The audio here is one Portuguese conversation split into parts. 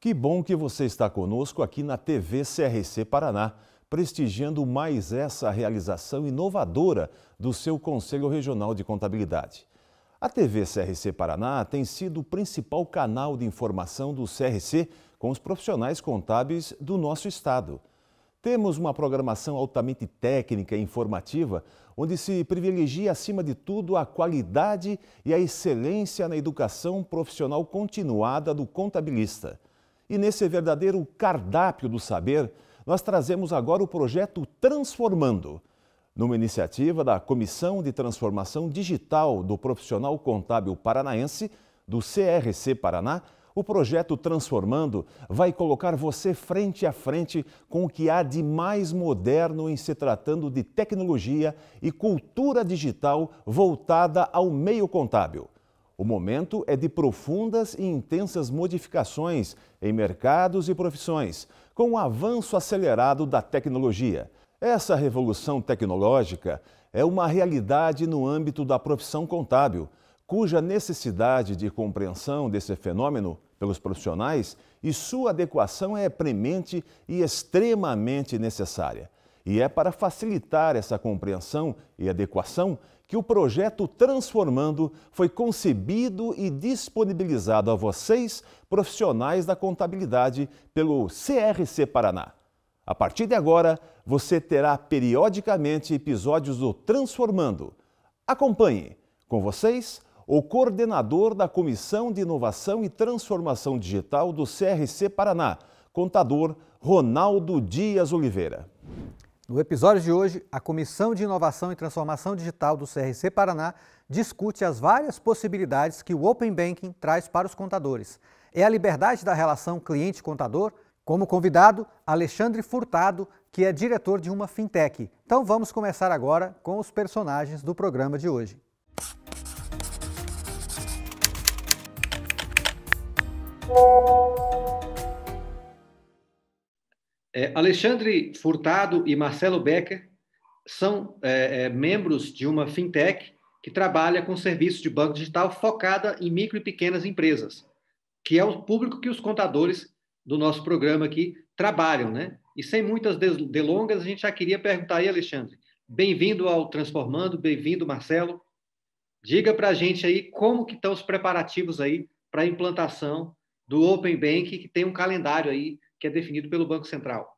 Que bom que você está conosco aqui na TV CRC Paraná, prestigiando mais essa realização inovadora do seu Conselho Regional de Contabilidade. A TV CRC Paraná tem sido o principal canal de informação do CRC com os profissionais contábeis do nosso estado. Temos uma programação altamente técnica e informativa, onde se privilegia, acima de tudo, a qualidade e a excelência na educação profissional continuada do contabilista. E nesse verdadeiro cardápio do saber, nós trazemos agora o projeto Transformando, numa iniciativa da Comissão de Transformação Digital do Profissional Contábil Paranaense, do CRC Paraná. O projeto Transformando vai colocar você frente a frente com o que há de mais moderno em se tratando de tecnologia e cultura digital voltada ao meio contábil. O momento é de profundas e intensas modificações em mercados e profissões, com o avanço acelerado da tecnologia. Essa revolução tecnológica é uma realidade no âmbito da profissão contábil, cuja necessidade de compreensão desse fenômeno pelos profissionais e sua adequação é premente e extremamente necessária. E é para facilitar essa compreensão e adequação que o projeto Transformando foi concebido e disponibilizado a vocês, profissionais da contabilidade, pelo CRC Paraná. A partir de agora, você terá periodicamente episódios do Transformando. Acompanhe com vocês o coordenador da Comissão de Inovação e Transformação Digital do CRC Paraná, contador Ronaldo Dias Oliveira. No episódio de hoje, a Comissão de Inovação e Transformação Digital do CRC Paraná discute as várias possibilidades que o Open Banking traz para os contadores. É a liberdade da relação cliente-contador? Como convidado, Alexandre Furtado, que é diretor de uma fintech. Então vamos começar agora com os personagens do programa de hoje. É, Alexandre Furtado e Marcelo Becker são é, é, membros de uma fintech que trabalha com serviços de banco digital focada em micro e pequenas empresas, que é o público que os contadores do nosso programa aqui trabalham, né? E sem muitas delongas, a gente já queria perguntar aí, Alexandre, bem-vindo ao Transformando, bem-vindo, Marcelo. Diga para a gente aí como que estão os preparativos aí para a implantação do Open Bank, que tem um calendário aí que é definido pelo Banco Central?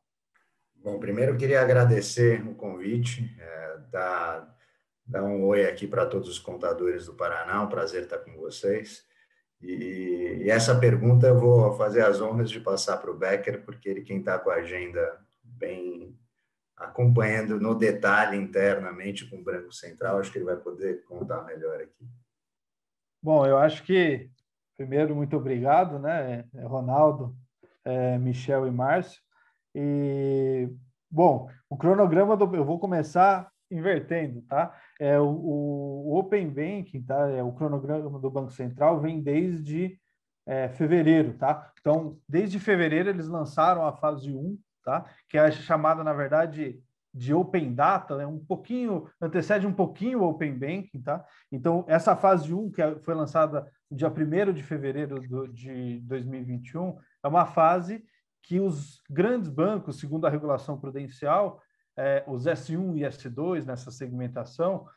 Bom, primeiro eu queria agradecer o convite, é, dar, dar um oi aqui para todos os contadores do Paraná, um prazer estar com vocês. E, e essa pergunta eu vou fazer as honras de passar para o Becker, porque ele quem está com a agenda bem acompanhando no detalhe internamente com o Banco Central, acho que ele vai poder contar melhor aqui. Bom, eu acho que primeiro muito obrigado, né, Ronaldo, é, Michel e Márcio. E, bom, o cronograma do. Eu vou começar invertendo, tá? É, o, o Open Banking, tá? É, o cronograma do Banco Central vem desde é, fevereiro, tá? Então, desde fevereiro eles lançaram a fase 1, tá? Que é chamada, na verdade, de Open Data, né? um pouquinho, antecede um pouquinho o Open Banking, tá? Então, essa fase 1, que é, foi lançada no dia 1 de fevereiro do, de 2021, é uma fase que os grandes bancos, segundo a regulação prudencial, é, os S1 e S2 nessa segmentação,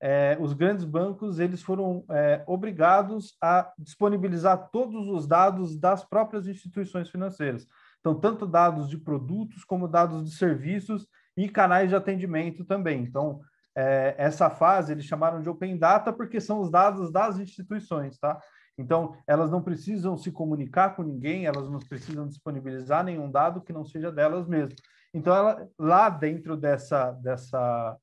é, os grandes bancos eles foram obrigados a disponibilizar todos os dados das próprias instituições financeiras. Então, tanto dados de produtos como dados de serviços e canais de atendimento também. Então, é, essa fase eles chamaram de Open Data porque são os dados das instituições, tá? Então, elas não precisam se comunicar com ninguém, elas não precisam disponibilizar nenhum dado que não seja delas mesmas. Então, ela, lá dentro dessa, dessa,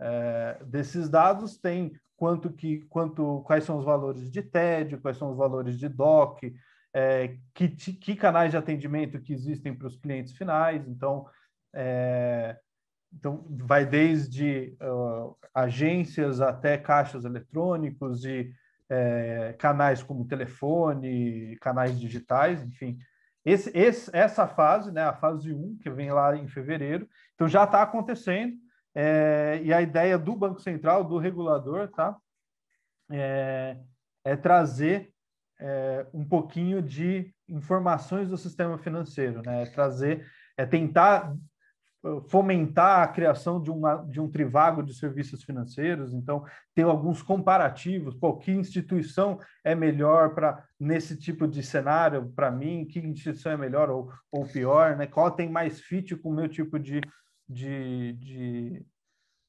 é, desses dados tem quanto que, quanto, quais são os valores de TED, quais são os valores de DOC, é, que, que canais de atendimento que existem para os clientes finais. Então, é, então, vai desde uh, agências até caixas eletrônicos e é, canais como telefone, canais digitais, enfim. Esse, esse, essa fase, né, a fase 1, que vem lá em fevereiro, então já está acontecendo, é, e a ideia do Banco Central, do regulador, tá, é, é trazer é, um pouquinho de informações do sistema financeiro, né, é trazer, é tentar fomentar a criação de, uma, de um trivago de serviços financeiros, então tem alguns comparativos, qual que instituição é melhor para nesse tipo de cenário para mim, que instituição é melhor ou, ou pior, né? qual tem mais fit com o meu tipo de, de, de,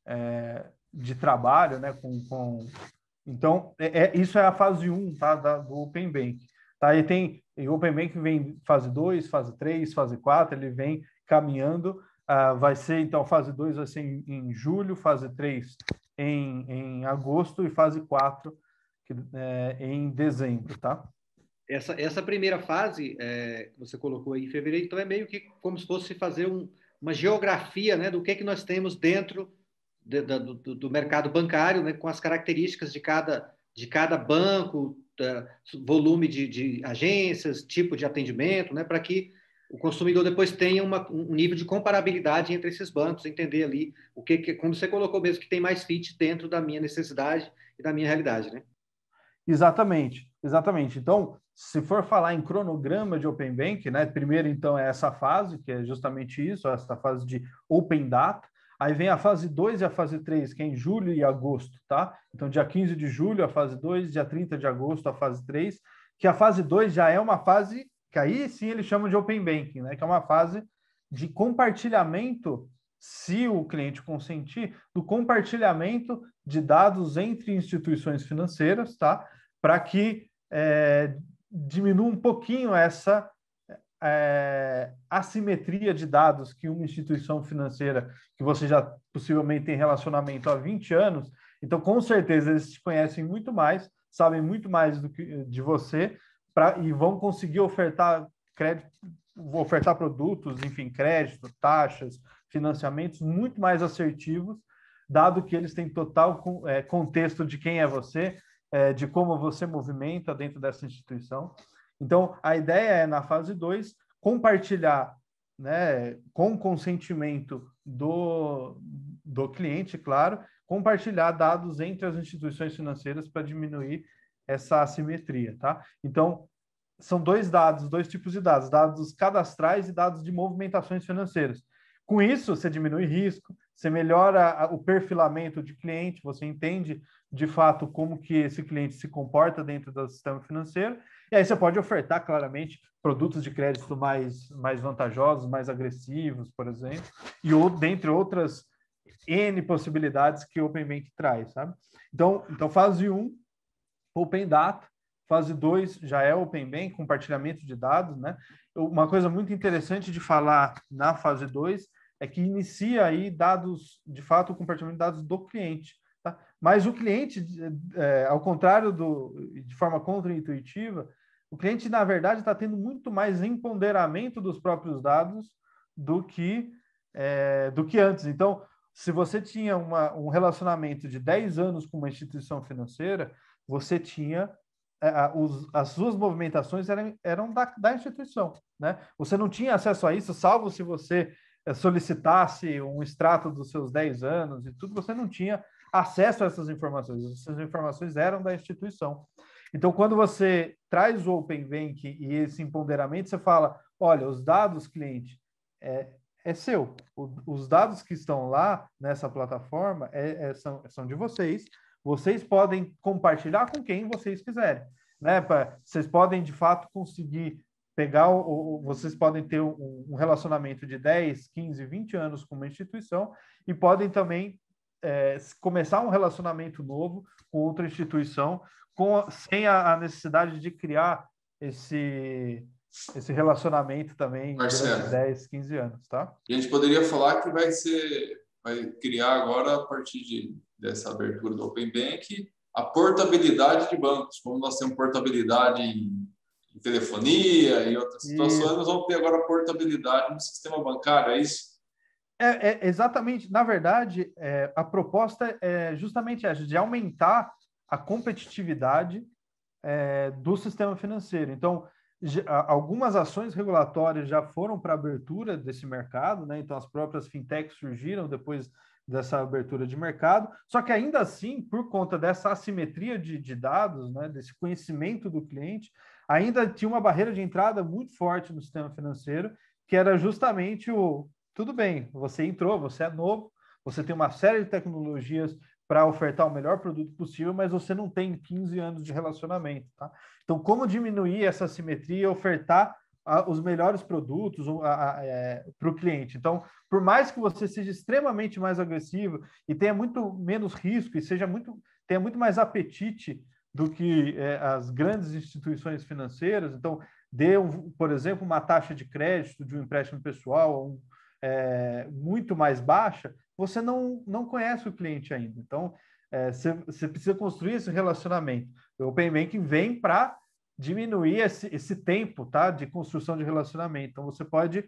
é, de trabalho, né? Com, com... Então, é, é, isso é a fase 1 um, tá? Da, do Open Bank. Tá? E tem e o Open Bank vem fase 2, fase 3, fase 4, ele vem caminhando Uh, vai ser, então, fase 2 vai ser em, em, julho, fase 3 em, em agosto e fase 4 é, em dezembro, tá? Essa, essa primeira fase é, que você colocou aí em fevereiro, então é meio que como se fosse fazer um, uma geografia né, do que, é que nós temos dentro de, do, do, mercado bancário, né, com as características de cada, de cada banco, da, volume de, de agências, tipo de atendimento, né, para que o consumidor depois tenha uma, um nível de comparabilidade entre esses bancos, entender ali o que, que, como você colocou mesmo, que tem mais fit dentro da minha necessidade e da minha realidade, né? Exatamente, exatamente. Então, se for falar em cronograma de Open Bank, né? Primeiro, então, é essa fase, que é justamente isso, essa fase de Open Data. Aí vem a fase 2 e a fase 3, que é em julho e agosto, tá? Então, dia 15 de julho, a fase 2, dia 30 de agosto, a fase 3, que a fase 2 já é uma fase que aí sim eles chamam de open banking, né? Que é uma fase de compartilhamento, se o cliente consentir, do compartilhamento de dados entre instituições financeiras, tá? Para que é, diminua um pouquinho essa é, assimetria de dados que uma instituição financeira que você já possivelmente tem relacionamento há 20 anos, então com certeza eles te conhecem muito mais, sabem muito mais do que de você pra, e vão conseguir ofertar crédito, ofertar produtos, enfim, crédito, taxas, financiamentos muito mais assertivos, dado que eles têm total é, contexto de quem é você, é, de como você movimenta dentro dessa instituição. Então, a ideia é, na fase 2, compartilhar né, com consentimento do, do cliente, claro, compartilhar dados entre as instituições financeiras para diminuir essa assimetria, tá? Então, são dois dados, dois tipos de dados, dados cadastrais e dados de movimentações financeiras. Com isso, você diminui risco, você melhora o perfilamento de cliente, você entende de fato como que esse cliente se comporta dentro do sistema financeiro, e aí você pode ofertar claramente produtos de crédito mais, mais vantajosos, mais agressivos, por exemplo, e ou, dentre outras N possibilidades que o Open Bank traz, sabe? Então, então fase 1, um, Open Data, fase 2 já é Open Bank, compartilhamento de dados, né? Uma coisa muito interessante de falar na fase 2 é que inicia aí dados, de fato, o compartilhamento de dados do cliente. Tá? Mas o cliente, é, ao contrário do, de forma contraintuitiva, o cliente, na verdade, está tendo muito mais empoderamento dos próprios dados do que, é, do que antes. Então, se você tinha uma, um relacionamento de 10 anos com uma instituição financeira, você tinha é, as suas movimentações eram, eram da, da, instituição, né? Você não tinha acesso a isso, salvo se você é, solicitasse um extrato dos seus 10 anos e tudo, você não tinha acesso a essas informações. Essas informações eram da instituição. Então, quando você traz o Open Bank e esse empoderamento, você fala, olha, os dados, cliente, é, é seu. O, os dados que estão lá nessa plataforma é, é, são, são de vocês, vocês podem compartilhar com quem vocês quiserem, né? vocês podem de fato conseguir pegar ou vocês podem ter um, relacionamento de 10, 15, 20 anos com uma instituição e podem também é, começar um relacionamento novo com outra instituição com, sem a, a necessidade de criar esse esse relacionamento também de 10, 15 anos, tá? A gente poderia falar que vai ser vai criar agora, a partir de, dessa abertura do Open Bank, a portabilidade de bancos. Como nós temos portabilidade em, em telefonia e outras situações, nós vamos ter agora portabilidade no sistema bancário, é isso? É, é exatamente. Na verdade, é, a proposta é justamente essa, de aumentar a competitividade é, do sistema financeiro. Então, algumas ações regulatórias já foram para abertura desse mercado, né? então as próprias fintechs surgiram depois dessa abertura de mercado, só que ainda assim, por conta dessa assimetria de, de dados, né? desse conhecimento do cliente, ainda tinha uma barreira de entrada muito forte no sistema financeiro, que era justamente o tudo bem, você entrou, você é novo, você tem uma série de tecnologias para ofertar o melhor produto possível, mas você não tem 15 anos de relacionamento, tá? Então, como diminuir essa simetria e ofertar a, os melhores produtos para o é, cliente? Então, por mais que você seja extremamente mais agressivo e tenha muito menos risco e seja muito tenha muito mais apetite do que é, as grandes instituições financeiras, então dê, um, por exemplo, uma taxa de crédito de um empréstimo pessoal um, é, muito mais baixa, você não, não conhece o cliente ainda. Então, é, você é, precisa construir esse relacionamento. O Open Banking vem para diminuir esse, esse tempo tá, de construção de relacionamento. Então, você pode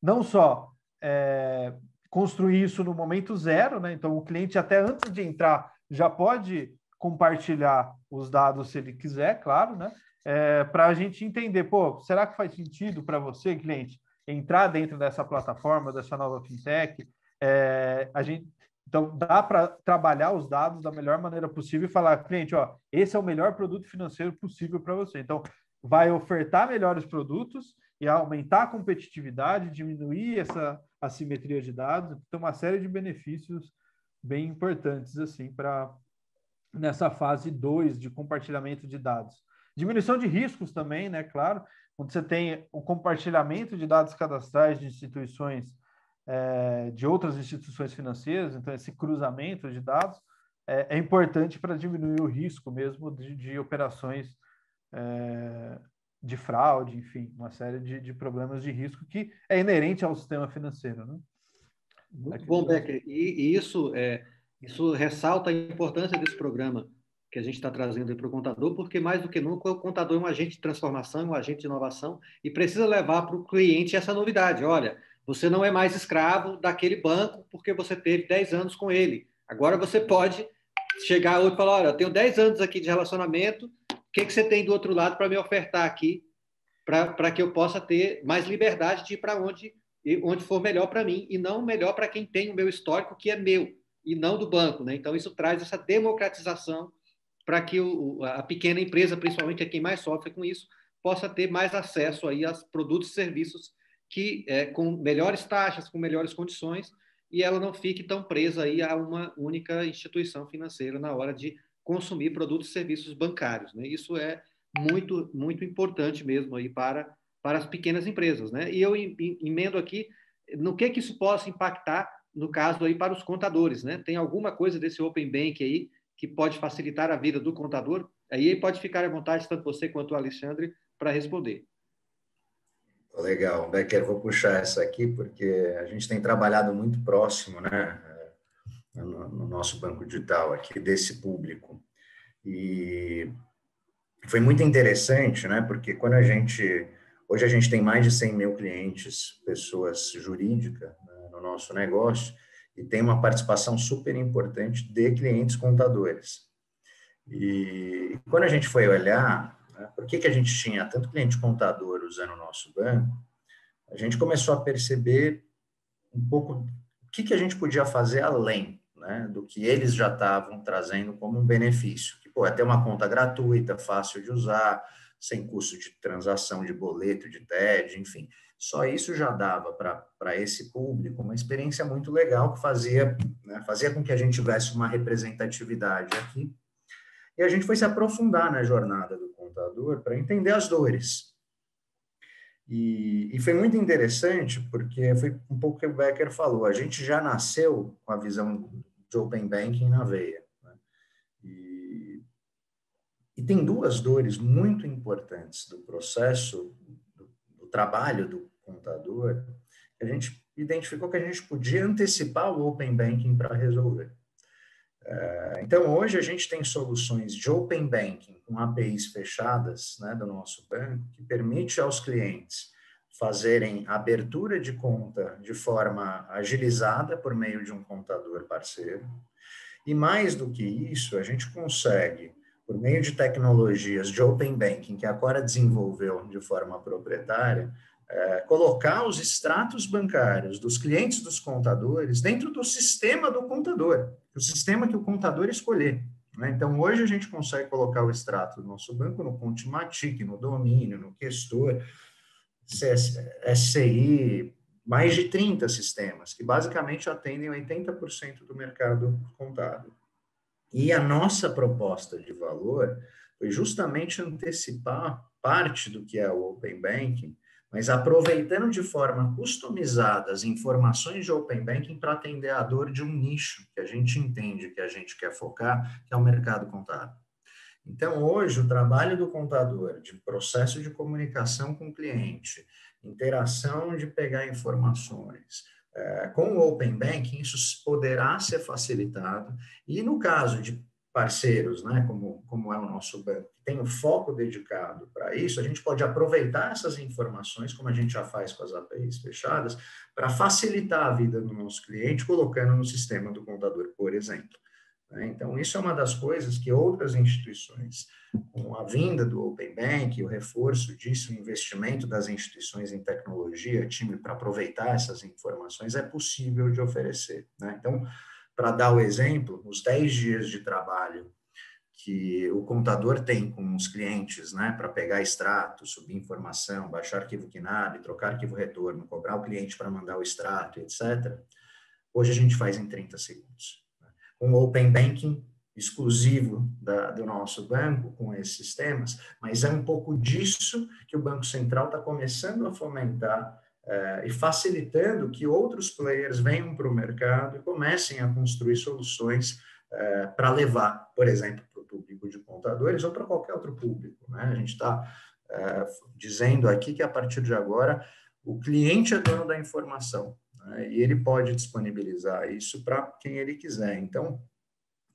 não só é, construir isso no momento zero, né? então o cliente, até antes de entrar, já pode compartilhar os dados se ele quiser, claro, né? É, para a gente entender, pô, será que faz sentido para você, cliente, entrar dentro dessa plataforma, dessa nova fintech? É, a gente, então, dá para trabalhar os dados da melhor maneira possível e falar, cliente, ó, esse é o melhor produto financeiro possível para você. Então, vai ofertar melhores produtos e aumentar a competitividade, diminuir essa assimetria de dados, tem uma série de benefícios bem importantes assim para nessa fase 2 de compartilhamento de dados. Diminuição de riscos também, né, claro, quando você tem o compartilhamento de dados cadastrais de instituições é, de outras instituições financeiras, então esse cruzamento de dados é, é importante para diminuir o risco mesmo de, de operações é, de fraude, enfim, uma série de, de, problemas de risco que é inerente ao sistema financeiro. Né? Muito bom, Becker. E, e isso, é, isso ressalta a importância desse programa que a gente está trazendo para o contador, porque mais do que nunca o contador é um agente de transformação, é um agente de inovação, e precisa levar para o cliente essa novidade. Olha, você não é mais escravo daquele banco porque você teve 10 anos com ele. Agora você pode chegar outro e falar: olha, eu tenho 10 anos aqui de relacionamento, o que, que você tem do outro lado para me ofertar aqui, para que eu possa ter mais liberdade de ir para onde, onde for melhor para mim, e não melhor para quem tem o meu histórico, que é meu, e não do banco. Né? Então, isso traz essa democratização para que o, a pequena empresa, principalmente é quem mais sofre com isso, possa ter mais acesso aí aos produtos e serviços que é, com melhores taxas, com melhores condições, e ela não fique tão presa aí a uma única instituição financeira na hora de consumir produtos e serviços bancários. Né? Isso é muito, muito importante mesmo aí para, para as pequenas empresas. Né? E eu emendo aqui no que, que isso possa impactar, no caso, aí para os contadores. Né? Tem alguma coisa desse Open Bank aí que pode facilitar a vida do contador? Aí pode ficar à vontade, tanto você quanto o Alexandre, para responder. Legal, Becker, é vou puxar essa aqui porque a gente tem trabalhado muito próximo, né, no nosso banco digital aqui desse público e foi muito interessante, né, porque quando a gente hoje a gente tem mais de 100 mil clientes, pessoas jurídicas né, no nosso negócio e tem uma participação super importante de clientes contadores e quando a gente foi olhar né? Por que, que a gente tinha tanto cliente contador usando o nosso banco? A gente começou a perceber um pouco o que, que a gente podia fazer além né, do que eles já estavam trazendo como um benefício. Que, pô, é ter uma conta gratuita, fácil de usar, sem custo de transação de boleto, de TED, enfim. Só isso já dava para esse público uma experiência muito legal que fazia, né, fazia com que a gente tivesse uma representatividade aqui. E a gente foi se aprofundar na jornada do para entender as dores. E, e, foi muito interessante, porque foi um pouco o que o Becker falou, a gente já nasceu com a visão de Open Banking na veia. Né? E, e, tem duas dores muito importantes do processo, do, do trabalho do contador, que a gente identificou que a gente podia antecipar o Open Banking para resolver. É, então, hoje a gente tem soluções de open banking com APIs fechadas né, do nosso banco, que permite aos clientes fazerem abertura de conta de forma agilizada por meio de um contador parceiro. E mais do que isso, a gente consegue, por meio de tecnologias de Open Banking que a Cora desenvolveu de forma proprietária, eh, colocar os extratos bancários dos clientes dos contadores dentro do sistema do contador, o sistema que o contador escolher. Né? Então, hoje a gente consegue colocar o extrato do nosso banco no Contimatic, no domínio, no questor, SCI, eh, mais de 30 sistemas, que basicamente atendem 80% do mercado contábil. E a nossa proposta de valor foi justamente antecipar parte do que é o Open Banking mas aproveitando de forma customizada as informações de Open Banking para atender a dor de um nicho que a gente entende que a gente quer focar, que é o mercado contábil. Então, hoje, o trabalho do contador de processo de comunicação com o cliente, interação de pegar informações, eh, com o Open Banking, isso poderá ser facilitado. E no caso de parceiros, né, como, como é o nosso banco, que tem um foco dedicado para isso, a gente pode aproveitar essas informações, como a gente já faz com as APIs fechadas, para facilitar a vida do nosso cliente, colocando no sistema do contador, por exemplo. Né. Então, isso é uma das coisas que outras instituições, com a vinda do Open Bank, o reforço disso, o investimento das instituições em tecnologia, time para aproveitar essas informações, é possível de oferecer. Né? Então, para dar o exemplo, os 10 dias de trabalho que o contador tem com os clientes, né, para pegar extrato, subir informação, baixar arquivo KINAB, trocar arquivo retorno, cobrar o cliente para mandar o extrato, etc. Hoje a gente faz em 30 segundos. Um né? open banking exclusivo da, do nosso banco com esses sistemas, mas é um pouco disso que o Banco Central está começando a fomentar eh, e facilitando que outros players venham para o mercado e comecem a construir soluções eh, para levar, por exemplo, para o público de contadores ou para qualquer outro público. Né? A gente está eh, dizendo aqui que a partir de agora o cliente é dono da informação né? e ele pode disponibilizar isso para quem ele quiser. Então,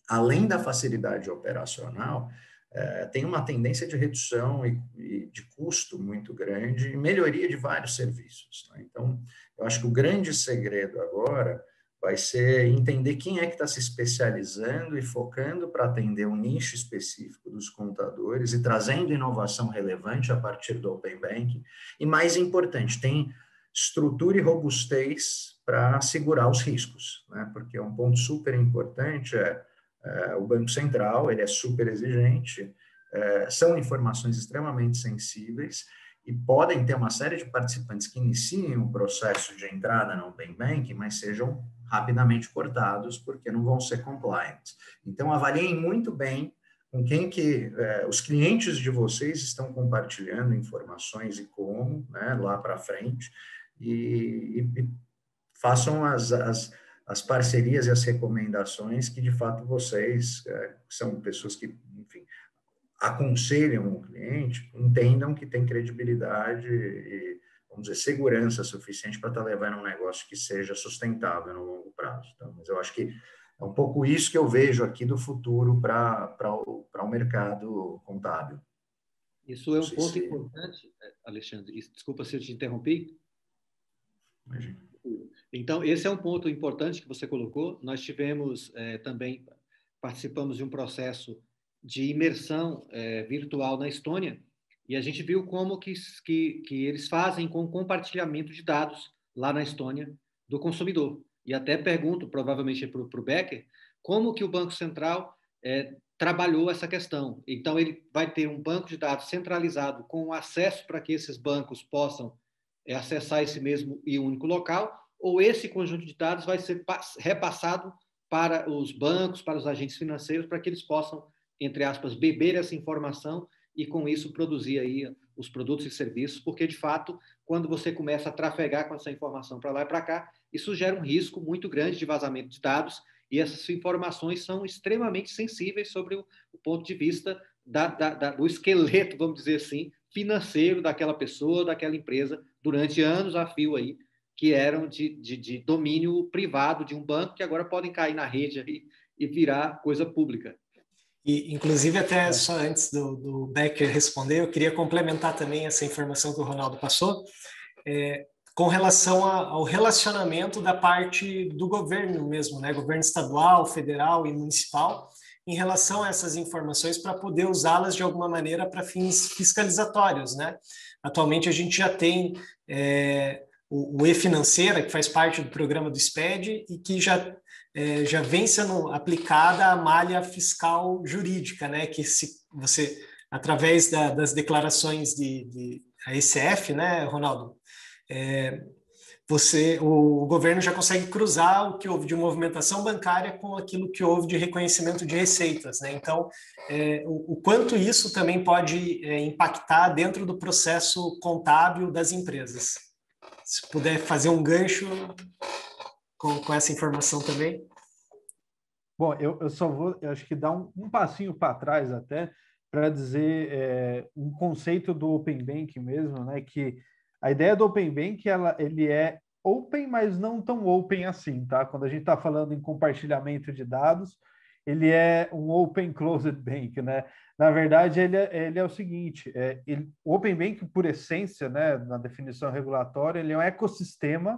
além da facilidade operacional, eh, tem uma tendência de redução e, e, de custo muito grande e melhoria de vários serviços. Né? Então, eu acho que o grande segredo agora vai ser entender quem é que está se especializando e focando para atender um nicho específico dos contadores e trazendo inovação relevante a partir do Open Banking. E mais importante, tem estrutura e robustez para segurar os riscos, né? porque um ponto super importante é é, o Banco Central, ele é super exigente, é, são informações extremamente sensíveis e podem ter uma série de participantes que iniciem o processo de entrada no Open bank mas sejam rapidamente cortados porque não vão ser compliant. Então, avaliem muito bem com quem que eh, os clientes de vocês estão compartilhando informações e como, né, lá para frente, e, e, façam as, as as parcerias e as recomendações que, de fato, vocês, é, são pessoas que, enfim, aconselham o cliente, entendam que tem credibilidade e, vamos dizer, segurança suficiente para estar tá levando um negócio que seja sustentável no longo prazo. Então, mas eu acho que é um pouco isso que eu vejo aqui do futuro para o, o mercado contábil. Isso é um ponto se... importante, Alexandre. Desculpa se eu te interrompi. Imagina. Então, esse é um ponto importante que você colocou. Nós tivemos é, também, participamos de um processo de imersão é, virtual na Estônia, e a gente viu como que, que, que eles fazem com compartilhamento de dados lá na Estônia do consumidor. E até pergunto, provavelmente para o Becker, como que o Banco Central é, trabalhou essa questão. Então, ele vai ter um banco de dados centralizado com acesso para que esses bancos possam acessar esse mesmo e único local, ou esse conjunto de dados vai ser repassado para os bancos, para os agentes financeiros, para que eles possam, entre aspas, beber essa informação e com isso produzir aí os produtos e serviços, porque de fato, quando você começa a trafegar com essa informação para lá e para cá, isso gera um risco muito grande de vazamento de dados e essas informações são extremamente sensíveis sobre o, ponto de vista da, da, da, do esqueleto, vamos dizer assim, financeiro daquela pessoa, daquela empresa durante anos a fio aí que eram de, de, de, domínio privado de um banco, que agora podem cair na rede aí e virar coisa pública. E, inclusive, até só antes do, do Becker responder, eu queria complementar também essa informação que o Ronaldo passou, é, com relação a, ao relacionamento da parte do governo mesmo, né? governo estadual, federal e municipal, em relação a essas informações para poder usá-las de alguma maneira para fins fiscalizatórios. Né? Atualmente, a gente já tem é, o, o E-Financeira, que faz parte do programa do SPED e que já, é, já vem sendo aplicada a malha fiscal jurídica, né? que se você, através da, das declarações de, de a ECF, né, Ronaldo, é, você, o, o, governo já consegue cruzar o que houve de movimentação bancária com aquilo que houve de reconhecimento de receitas, né? Então, é, o, o, quanto isso também pode é, impactar dentro do processo contábil das empresas se puder fazer um gancho com, com essa informação também. Bom, eu, eu só vou, eu acho que dar um, um passinho para trás até, para dizer é, um conceito do Open Bank mesmo, né? Que a ideia do Open Bank, ela, ele é open, mas não tão open assim, tá? Quando a gente está falando em compartilhamento de dados, ele é um open closed bank, né? Na verdade, ele é, ele é o seguinte: é, ele, open bank, por essência, né, na definição regulatória, ele é um ecossistema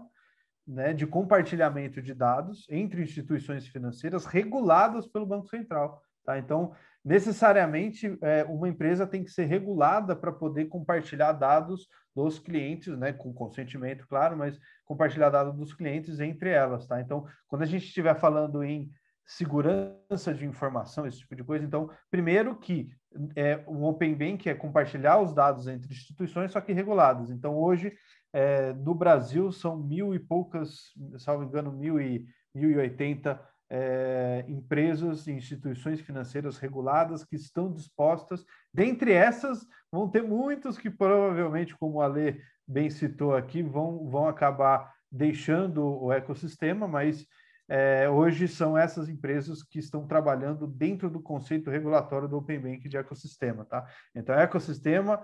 né, de compartilhamento de dados entre instituições financeiras reguladas pelo Banco Central. Tá? Então, necessariamente, é, uma empresa tem que ser regulada para poder compartilhar dados dos clientes, né, com consentimento, claro, mas compartilhar dados dos clientes entre elas. Tá? Então, quando a gente estiver falando em segurança de informação, esse tipo de coisa. Então, primeiro que é, o Open Bank é compartilhar os dados entre instituições, só que reguladas. Então, hoje, é, no Brasil, são mil e poucas, salvo engano, mil e, mil e oitenta é, empresas e instituições financeiras reguladas que estão dispostas. Dentre essas, vão ter muitos que provavelmente, como a Lê bem citou aqui, vão, vão acabar deixando o ecossistema, mas é, hoje são essas empresas que estão trabalhando dentro do conceito regulatório do Open Bank de ecossistema, tá? Então, é ecossistema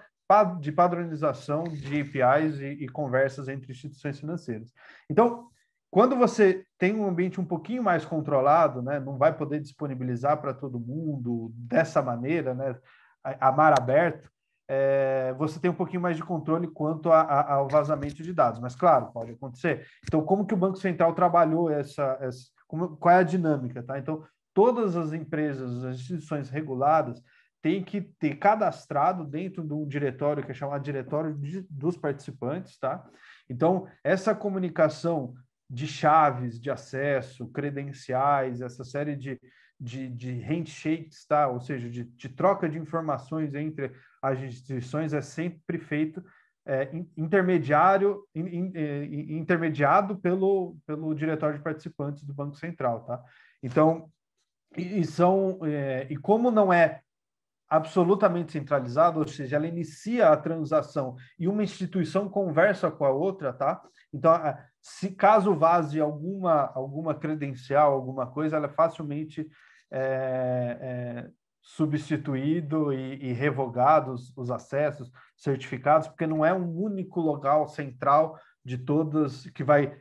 de padronização de APIs e, e conversas entre instituições financeiras. Então, quando você tem um ambiente um pouquinho mais controlado, né, não vai poder disponibilizar para todo mundo dessa maneira, né, a, a mar aberto, é, você tem um pouquinho mais de controle quanto a, a, ao vazamento de dados. Mas, claro, pode acontecer. Então, como que o Banco Central trabalhou essa... essa como, qual é a dinâmica, tá? Então, todas as empresas, as instituições reguladas, têm que ter cadastrado dentro de um diretório que é chamado Diretório de, dos Participantes, tá? Então, essa comunicação de chaves de acesso, credenciais, essa série de, de, de handshakes, tá? ou seja, de, de, troca de informações entre as instituições é sempre feito é, intermediário, in, in, é, in, intermediado pelo, pelo diretório de participantes do Banco Central. Tá? Então, e, e são, é, e como não é absolutamente centralizado, ou seja, ela inicia a transação e uma instituição conversa com a outra, tá? Então, se caso vaze alguma, alguma credencial, alguma coisa, ela é facilmente é, é, substituído e, e revogados os, os acessos, certificados, porque não é um único local central de todas que vai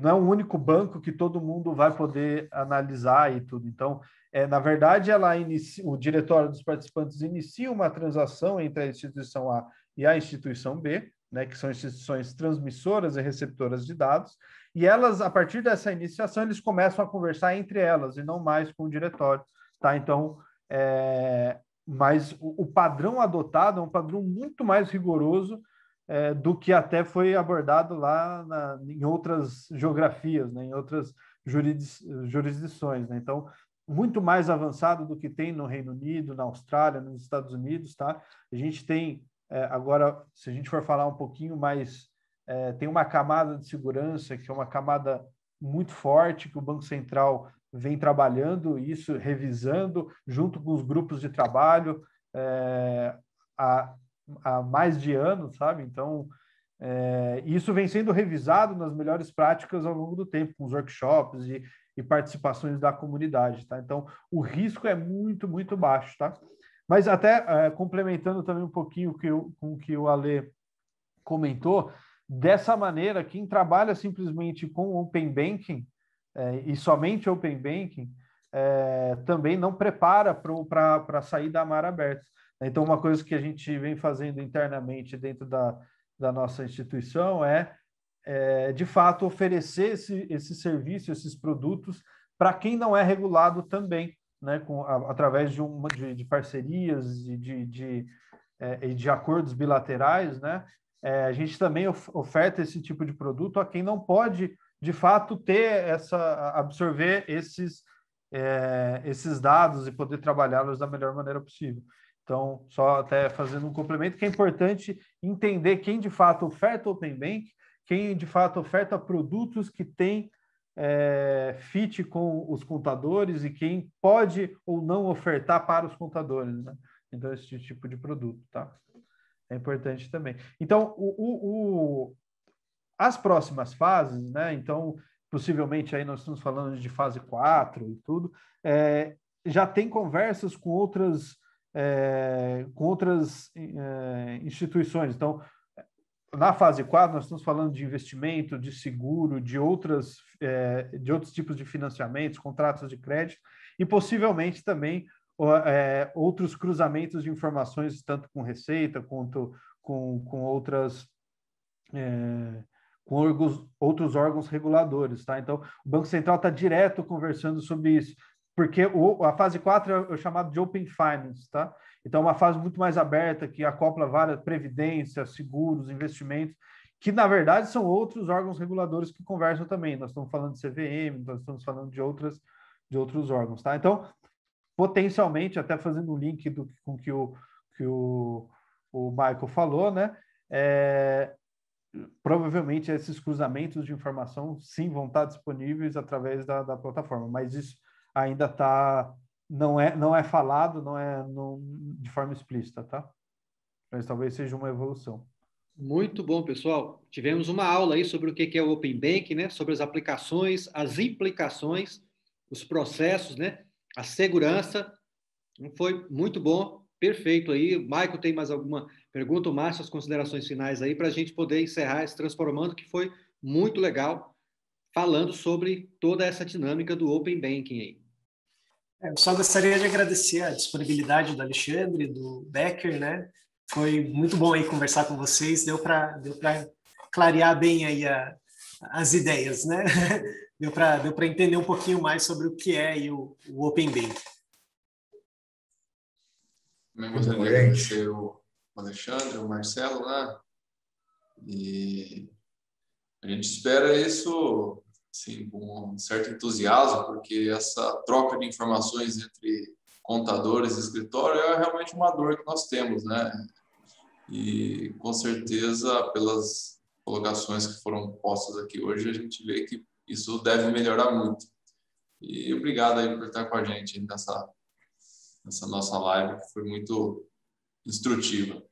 não é um único banco que todo mundo vai poder analisar e tudo. Então, é, na verdade, ela inicia, o diretório dos participantes inicia uma transação entre a instituição A e a instituição B, né, que são instituições transmissoras e receptoras de dados, e elas, a partir dessa iniciação, eles começam a conversar entre elas e não mais com o diretório, tá? Então, é, mas o, o padrão adotado é um padrão muito mais rigoroso é, do que até foi abordado lá na, em outras geografias, né, em outras jurisdições, né? Então, muito mais avançado do que tem no Reino Unido, na Austrália, nos Estados Unidos, tá? A gente tem é, agora, se a gente for falar um pouquinho mais, é, tem uma camada de segurança que é uma camada muito forte que o Banco Central vem trabalhando isso, revisando, junto com os grupos de trabalho é, há, há mais de anos sabe? Então, é, isso vem sendo revisado nas melhores práticas ao longo do tempo, com os workshops e, e participações da comunidade, tá? Então, o risco é muito, muito baixo, tá? Mas até é, complementando também um pouquinho que eu, com o que o Ale comentou, dessa maneira, quem trabalha simplesmente com Open Banking é, e somente Open Banking é, também não prepara para sair da mar aberta. Então, uma coisa que a gente vem fazendo internamente dentro da, da nossa instituição é, é, de fato, oferecer esse, esse serviço, esses produtos, para quem não é regulado também né, com, a, através de, uma, de, de parcerias e de, de, é, de acordos bilaterais, né, é, a gente também oferta esse tipo de produto a quem não pode, de fato, ter essa absorver esses, é, esses dados e poder trabalhá-los da melhor maneira possível. Então, só até fazendo um complemento, que é importante entender quem de fato oferta Open Bank, quem de fato oferta produtos que têm é, fit com os contadores e quem pode ou não ofertar para os contadores. Né? Então, esse tipo de produto, tá? É importante também. Então, o, o, o, as próximas fases, né? Então, possivelmente aí nós estamos falando de fase 4 e tudo, é, já tem conversas com outras, é, com outras é, instituições. Então, na fase 4, nós estamos falando de investimento, de seguro, de, outras, é, de outros tipos de financiamentos, contratos de crédito e possivelmente também é, outros cruzamentos de informações, tanto com Receita quanto com, com outras. É, com órgãos, outros órgãos reguladores, tá? Então, o Banco Central está direto conversando sobre isso porque o, a fase 4 é, é o chamado de Open Finance, tá? Então, é uma fase muito mais aberta, que acopla várias previdências, seguros, investimentos, que, na verdade, são outros órgãos reguladores que conversam também. Nós estamos falando de CVM, nós estamos falando de, outras, de outros órgãos, tá? Então, potencialmente, até fazendo um link do, com que o que o, o Michael falou, né? É, provavelmente esses cruzamentos de informação sim vão estar disponíveis através da, da plataforma, mas isso ainda tá não é não é falado, não é não, de forma explícita, tá? Mas talvez seja uma evolução. Muito bom, pessoal. Tivemos uma aula aí sobre o que é o Open Bank, né? Sobre as aplicações, as implicações, os processos, né? A segurança. Então, foi muito bom, perfeito aí. Michael tem mais alguma pergunta? Márcio, as considerações finais aí para a gente poder encerrar esse transformando, que foi muito legal, falando sobre toda essa dinâmica do Open Banking aí. É, eu só gostaria de agradecer a disponibilidade do Alexandre, do Becker, né? Foi muito bom aí conversar com vocês, deu para deu clarear bem aí a, as ideias, né? Deu para deu entender um pouquinho mais sobre o que é o, o Open Bank. Também gostaria de agradecer o Alexandre, o Marcelo lá. Né? E a gente espera isso com um certo entusiasmo, porque essa troca de informações entre contadores e escritório é realmente uma dor que nós temos, né? E com certeza, pelas colocações que foram postas aqui hoje, a gente vê que isso deve melhorar muito. E obrigado aí por estar com a gente nessa, nessa nossa live, que foi muito instrutiva.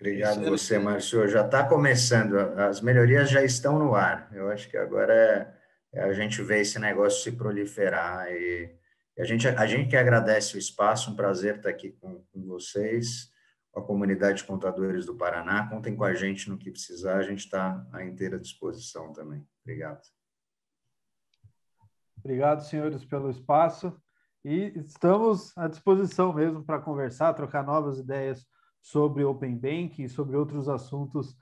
Obrigado é você, Márcio. Já está começando, as melhorias já estão no ar. Eu acho que agora é, é a gente vê esse negócio se proliferar e a gente, a gente que agradece o espaço, um prazer estar tá aqui com, com vocês, com a comunidade de contadores do Paraná. Contem com a gente no que precisar, a gente está à inteira disposição também. Obrigado. Obrigado, senhores, pelo espaço. E estamos à disposição mesmo para conversar, trocar novas ideias sobre Open Banking, sobre outros assuntos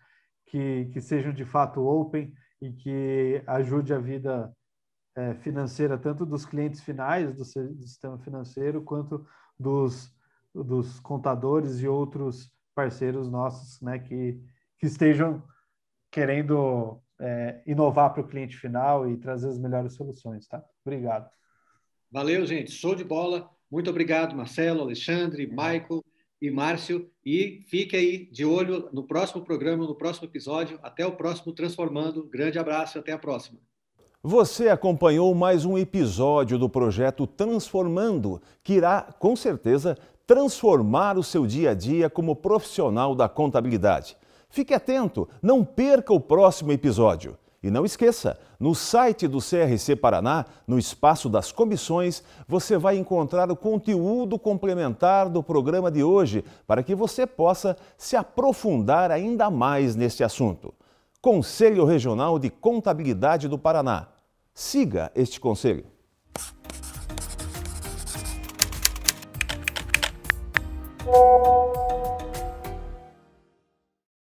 que, que sejam de fato open e que ajude a vida é, financeira tanto dos clientes finais do, do sistema financeiro quanto dos, dos contadores e outros parceiros nossos né, que, que estejam querendo é, inovar para o cliente final e trazer as melhores soluções, tá? Obrigado. Valeu, gente. Show de bola. Muito obrigado, Marcelo, Alexandre, é. Michael, e Márcio. E fique aí de olho no próximo programa, no próximo episódio. Até o próximo Transformando. Grande abraço, até a próxima. Você acompanhou mais um episódio do projeto Transformando, que irá, com certeza, transformar o seu dia a dia como profissional da contabilidade. Fique atento, não perca o próximo episódio. E não esqueça, no site do CRC Paraná, no espaço das comissões, você vai encontrar o conteúdo complementar do programa de hoje para que você possa se aprofundar ainda mais neste assunto. Conselho Regional de Contabilidade do Paraná. Siga este conselho.